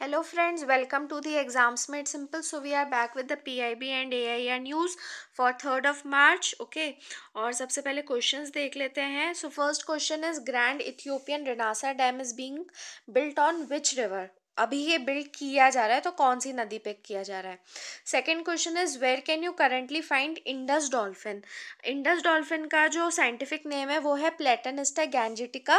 Hello friends welcome to the exams made simple so we are back with the PIB and A I R news for third of March okay और सबसे पहले questions देख लेते हैं so first question is Grand Ethiopian Renaissance Dam is being built on which river अभी ये build किया जा रहा है तो कौन सी नदी पे किया जा रहा है second question is where can you currently find Indus dolphin Indus dolphin का जो साइंटिफिक नेम है वो है प्लेटनिस्टा गैंजेटिका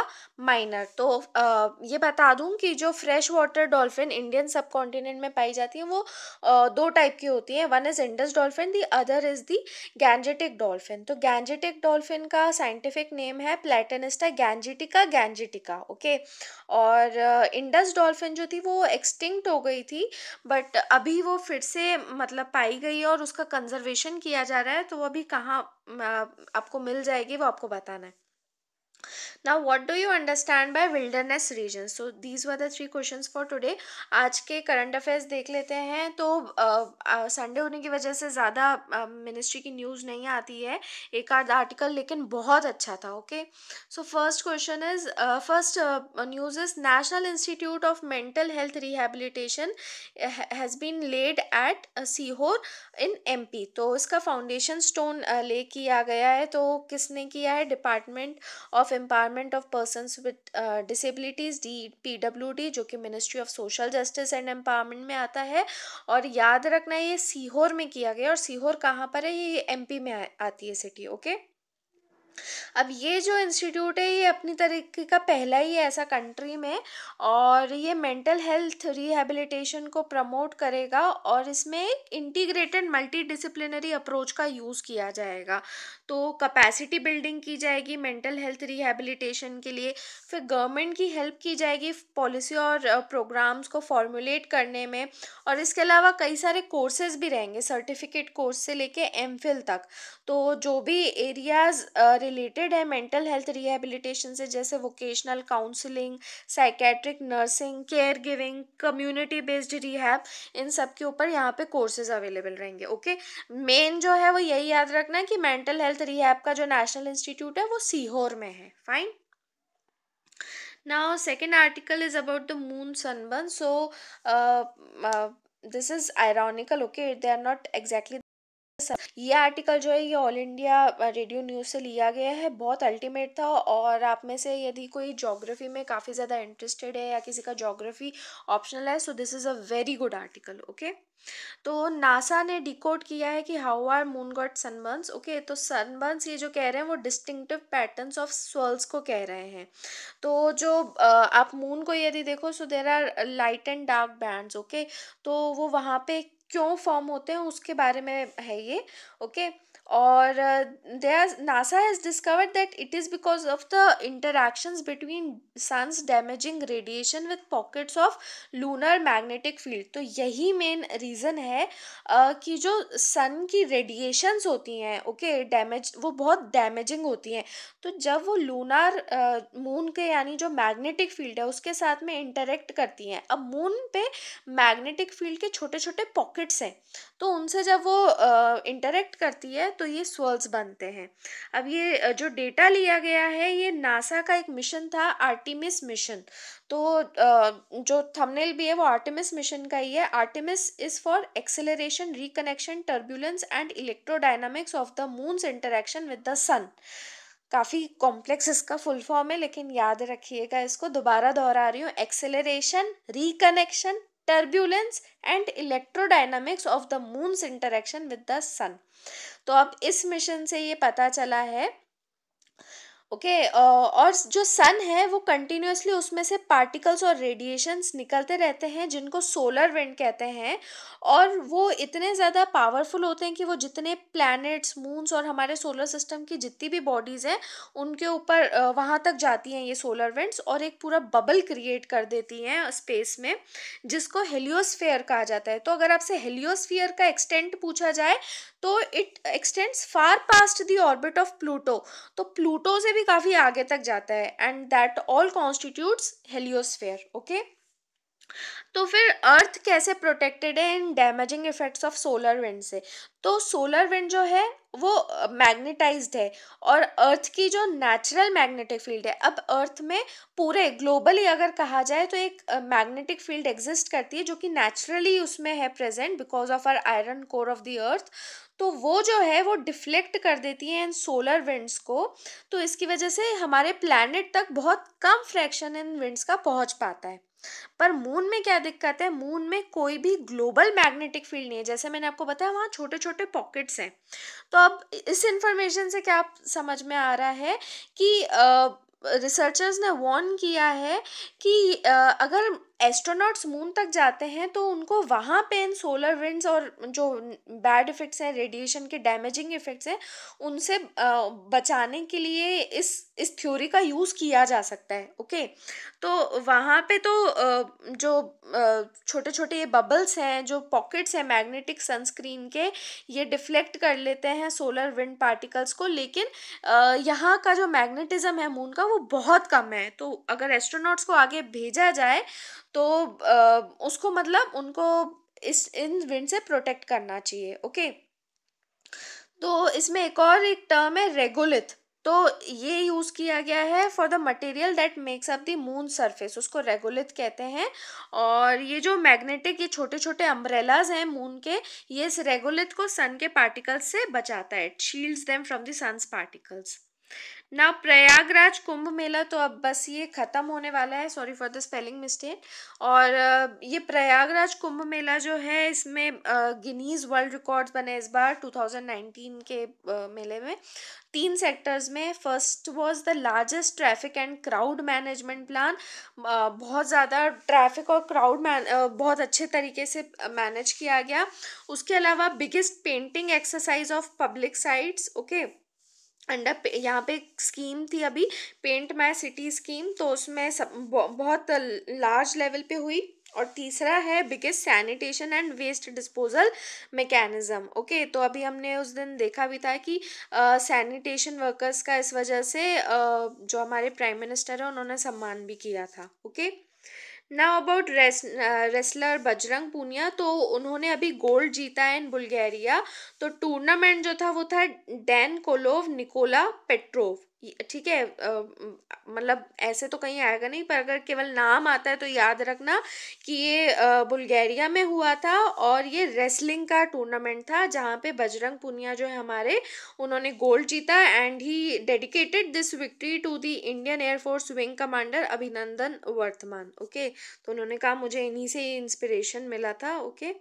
माइनर तो आ, ये बता दूँ कि जो fresh water dolphin Indian subcontinent में पाई जाती है वो आ, दो टाइप की होती तो है one is Indus dolphin the other is the Gangetic dolphin तो गैंजेटिक डॉल्फिन का साइंटिफिक नेम है प्लेटनिस्टा गैंजेटिका गैंजेटिका ओके और इंडस डॉल्फिन जो थी वो वो एक्सटिंक्ट हो गई थी बट अभी वो फिर से मतलब पाई गई और उसका कंजर्वेशन किया जा रहा है तो वो अभी कहाँ आपको मिल जाएगी वो आपको बताना है now what do you understand by wilderness region so these were the three questions for today आज के करंट अफेयर्स देख लेते हैं तो संडे होने की वजह से ज़्यादा मिनिस्ट्री की न्यूज़ नहीं आती है एक आध आर्टिकल लेकिन बहुत अच्छा था okay so first question is first news is National Institute of Mental health Rehabilitation has been laid at Sehore in M P तो इसका फाउंडेशन स्टोन ले किया गया है तो किसने किया है Department of of Empowerment of Person with Disabilities D P W D जो कि Ministry of Social Justice and Empowerment में आता है और याद रखना ये सीहोर में किया गया और सीहोर कहाँ पर है ये एम पी में आ, आती है सिटी ओके अब ये जो इंस्टीट्यूट है ये अपनी तरीके का पहला ही ऐसा कंट्री में और ये मेंटल हेल्थ रिहेबिलिटेशन को प्रमोट करेगा और इसमें इंटीग्रेटेड मल्टीडिसिप्लिनरी अप्रोच का यूज़ किया जाएगा तो कैपेसिटी बिल्डिंग की जाएगी मेंटल हेल्थ रिहेबिलिटेशन के लिए फिर गवर्नमेंट की हेल्प की जाएगी पॉलिसी और प्रोग्राम्स को फॉर्मुलेट करने में और इसके अलावा कई सारे कोर्सेज भी रहेंगे सर्टिफिकेट कोर्स से लेके एम तक तो जो भी एरियाज़ रिलेटेड है मेंटल हेल्थ रिहेबिलिटेशन से जैसे vocational counselling psychiatric nursing care giving community based rehab इन सब के ऊपर यहाँ पे कोर्सेज अवेलेबल रहेंगे ओके मेन जो है वो यही याद रखना कि मेंटल हेल्थ हेल्थ रिहैप का जो नेशनल इंस्टीट्यूट है वो सीहोर में है fine now second article is about the moon sunburn so this is ironical okay they are not exactly ये आर्टिकल जो है ये ऑल इंडिया रेडियो न्यूज़ से लिया गया है बहुत अल्टीमेट था और आप में से यदि कोई जोग्राफी में काफ़ी ज़्यादा इंटरेस्टेड है या किसी का जोग्राफी ऑप्शनल है so this is a very good article okay तो नासा ने डिकोड किया है कि how our moon got sunburns okay तो सनबर्न्स ये जो कह रहे हैं वो डिस्टिंक्टिव पैटर्न्स ऑफ स्वर्ल्स को कह रहे हैं तो जो आप मून को यदि देखो so there are light and dark bands okay तो वो वहाँ पे क्यों फॉर्म होते हैं उसके बारे में है ये ओके और they are NASA has discovered that it is because of the interactions between sun's damaging radiation with pockets of lunar magnetic field तो यही मेन रीज़न है uh, कि जो सन की रेडिएशन्स होती हैं ओके डैमेज वो बहुत डैमेजिंग होती हैं तो जब वो लूनर मून uh, के यानी जो मैग्नेटिक फील्ड है उसके साथ में इंटरेक्ट करती हैं अब मून पे मैग्नेटिक फील्ड के छोटे छोटे पॉकेट्स हैं तो उनसे जब वो इंटरेक्ट uh, करती है तो ये सोल्स बनते हैं अब ये जो डेटा लिया गया है ये नासा का एक मिशन था आर्टिमिस मिशन तो जो थंबनेल भी है वो आर्टिमिस मिशन का ही है Artemis is for acceleration reconnection turbulence and electrodynamics of the moon's interaction with the sun काफ़ी कॉम्प्लेक्स इसका फुल फॉर्म है लेकिन याद रखिएगा इसको दोबारा दोहरा रही हूँ acceleration reconnection turbulence and electrodynamics of the moon's interaction with the sun तो अब इस मिशन से ये पता चला है ओके okay, और जो सन है वो कंटिन्यूसली उसमें से पार्टिकल्स और रेडिएशंस निकलते रहते हैं जिनको सोलर विंड कहते हैं और वो इतने ज़्यादा पावरफुल होते हैं कि वो जितने प्लैनेट्स मून्स और हमारे सोलर सिस्टम की जितनी भी बॉडीज़ हैं उनके ऊपर वहाँ तक जाती हैं ये सोलर विंड्स और एक पूरा बबल क्रिएट कर देती हैं स्पेस में जिसको हेलियोस्फेयर कहा जाता है तो अगर आपसे हेलियोस्फेयर का एक्सटेंट पूछा जाए तो it extends far past the orbit of Pluto तो प्लूटो से भी भी काफ़ी आगे तक जाता है and that all constitute heliosphere okay तो फिर अर्थ कैसे प्रोटेक्टेड है इन damaging effects of solar wind से तो सोलर विंड जो है वो मैग्नेटाइज्ड है और अर्थ की जो नेचुरल मैग्नेटिक फील्ड है अब अर्थ में पूरे ग्लोबली अगर कहा जाए तो एक मैग्नेटिक फील्ड एग्जिस्ट करती है जो कि नेचुरली उसमें है present because of our iron core of the earth तो वो जो है वो डिफ्लेक्ट कर देती हैं इन सोलर विंड्स को तो इसकी वजह से हमारे प्लानट तक बहुत कम फ्रैक्शन इन विंड्स का पहुंच पाता है पर मून में क्या दिक्कत है मून में कोई भी ग्लोबल मैग्नेटिक फील्ड नहीं है जैसे मैंने आपको बताया वहाँ छोटे छोटे पॉकेट्स हैं तो अब इस इंफॉर्मेशन से क्या आप समझ में आ रहा है कि रिसर्चर्स ने वॉर्न किया है कि अगर एस्ट्रोनॉट्स मून तक जाते हैं तो उनको वहाँ पे इन सोलर विंड्स और जो बैड इफ़ेक्ट्स हैं रेडिएशन के डैमेजिंग इफ़ेक्ट्स हैं उनसे बचाने के लिए इस इस थ्योरी का यूज़ किया जा सकता है ओके तो वहाँ पे तो जो छोटे छोटे ये बबल्स हैं जो पॉकेट्स हैं मैग्नेटिक सनस्क्रीन के ये डिफ्लेक्ट कर लेते हैं सोलर विंड पार्टिकल्स को लेकिन यहाँ का जो मैग्नेटिज़म है मून का वो बहुत कम है तो अगर एस्ट्रोनॉट्स को आगे भेजा जाए तो उसको मतलब उनको इस इन विंड से प्रोटेक्ट करना चाहिए ओके तो इसमें एक और एक टर्म है रेगोलिथ तो ये यूज़ किया गया है for the material that makes up the moon surface उसको रेगोलिथ कहते हैं और ये जो मैग्नेटिक ये छोटे छोटे अम्ब्रेलाज हैं मून के ये इस रेगोलिथ को सन के पार्टिकल्स से बचाता है shields them from the sun's particles ना प्रयागराज कुंभ मेला तो अब बस ये ख़त्म होने वाला है sorry for the spelling mistake और ये प्रयागराज कुंभ मेला जो है इसमें गिनीज़ वर्ल्ड रिकॉर्ड्स बने इस बार 2019 के मेले में तीन सेक्टर्स में first was the largest traffic and crowd management plan बहुत ज़्यादा ट्रैफिक और क्राउड मैन बहुत अच्छे तरीके से मैनेज किया गया उसके अलावा biggest painting exercise of public sites okay under यहाँ पे एक स्कीम थी अभी पेंट माई सिटी स्कीम तो उसमें सब बहुत लार्ज लेवल पे हुई और तीसरा है biggest sanitation and waste disposal mechanism okay तो अभी हमने उस दिन देखा भी था कि सैनिटेशन uh, वर्कर्स का इस वजह से uh, जो हमारे प्राइम मिनिस्टर है उन्होंने सम्मान भी किया था okay okay? Now about wrestler Bajrang Punia तो उन्होंने अभी गोल्ड जीता है इन बुल्गारिया तो टूर्नामेंट जो था वो था डैन कोलोव निकोला पेट्रोव ठीक है मतलब ऐसे तो कहीं आएगा नहीं पर अगर केवल नाम आता है तो याद रखना कि ये बुल्गारिया में हुआ था और ये रेसलिंग का टूर्नामेंट था जहाँ पे बजरंग पुनिया जो है हमारे उन्होंने गोल्ड जीता and he dedicated this victory to the Indian air force wing commander Abhinandan Varthaman okay तो उन्होंने कहा मुझे इन्हीं से इंस्पिरेशन मिला था okay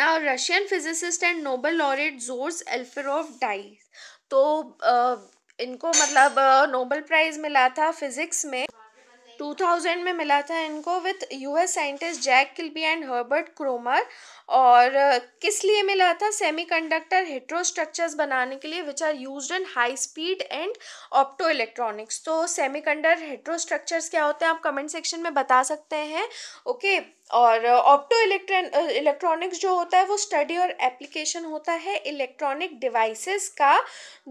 now Russian physicist and Nobel laureate Zhores Alferov dies तो इनको मतलब नोबल प्राइज़ मिला था फिज़िक्स में 2000 में मिला था इनको with US scientist Jack Kilby and Herbert Kroemer और किस लिए मिला था सेमीकंडक्टर हेट्रोस्ट्रक्चर्स बनाने के लिए which are used in high speed and optoelectronics तो सेमीकंडर हेट्रोस्ट्रक्चर्स क्या होते हैं आप कमेंट सेक्शन में बता सकते हैं ओके okay? और ऑप्टो इलेक्ट्रॉन इलेक्ट्रॉनिक्स जो होता है वो स्टडी और एप्लीकेशन होता है इलेक्ट्रॉनिक डिवाइसेस का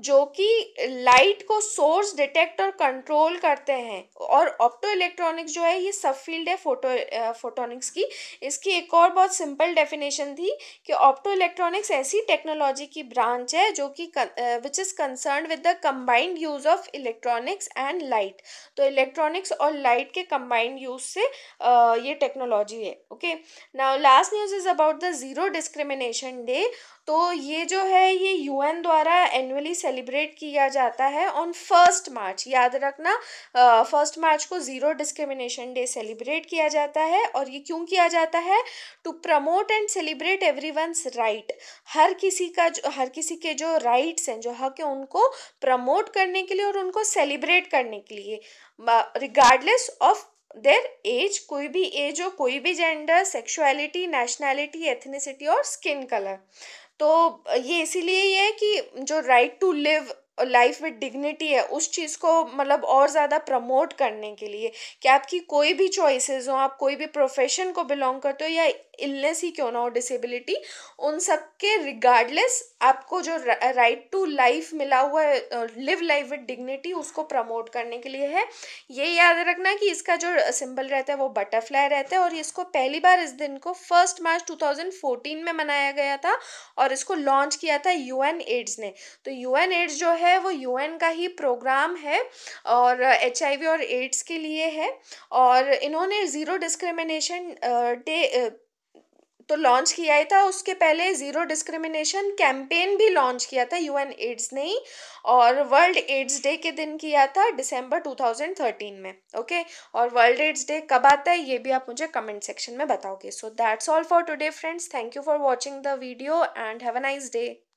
जो कि लाइट को सोर्स डिटेक्ट और कंट्रोल करते हैं और ऑप्टो इलेक्ट्रॉनिक्स जो है ये सब फील्ड है फोटो फोटोनिक्स की इसकी एक और बहुत सिंपल डेफिनेशन थी कि ऑप्टो इलेक्ट्रॉनिक्स ऐसी टेक्नोलॉजी की ब्रांच है जो कि which is concern with the combined use of electronics and light तो इलेक्ट्रॉनिक्स और लाइट के कम्बाइंड यूज़ से ये टेक्नोलॉजी है है okay now last news is about the zero discrimination day तो ये जो है ये यूएन द्वारा एनुअली सेलिब्रेट किया जाता है ऑन फर्स्ट मार्च याद रखना फर्स्ट uh, मार्च को ज़ीरो डिस्क्रिमिनेशन डे सेलिब्रेट किया जाता है और ये क्यों किया जाता है to promote and celebrate every right हर किसी का जो हर किसी के जो राइट्स हैं जो हक है उनको प्रमोट करने के लिए और उनको सेलिब्रेट करने के लिए रिगार्डलेस ऑफ देर एज कोई भी एज हो कोई भी जेंडर सेक्सुअलिटी नेशनैलिटी एथनिसिटी और स्किन कलर तो ये इसीलिए ये है कि जो right to live life with dignity है उस चीज़ को मतलब और ज़्यादा प्रमोट करने के लिए कि आपकी कोई भी चॉइसेस हो आप कोई भी प्रोफेशन को बिलोंग करते हो या इलनेस ही क्यों ना हो डिसेबिलिटी उन सब के रिगार्डलेस आपको जो राइट टू लाइफ मिला हुआ है लिव लाइफ विद डिग्निटी उसको प्रमोट करने के लिए है ये याद रखना कि इसका जो सिंबल रहता है वो बटरफ्लाई रहता है और इसको पहली बार इस दिन को फर्स्ट मार्च 2014 में मनाया गया था और इसको लॉन्च किया था एन एड्स ने तो एन एड्स जो है वो एन का ही प्रोग्राम है और एच और एड्स के लिए है और इन्होंने ज़ीरो डिस्क्रिमिनेशन डे तो लॉन्च किया ही था उसके पहले ज़ीरो डिस्क्रिमिनेशन कैंपेन भी लॉन्च किया था यूएन एड्स ने ही और वर्ल्ड एड्स डे के दिन किया था दिसंबर 2013 में ओके और वर्ल्ड एड्स डे कब आता है ये भी आप मुझे कमेंट सेक्शन में बताओगे so that's all for today friends thank you for watching the video and have a nice day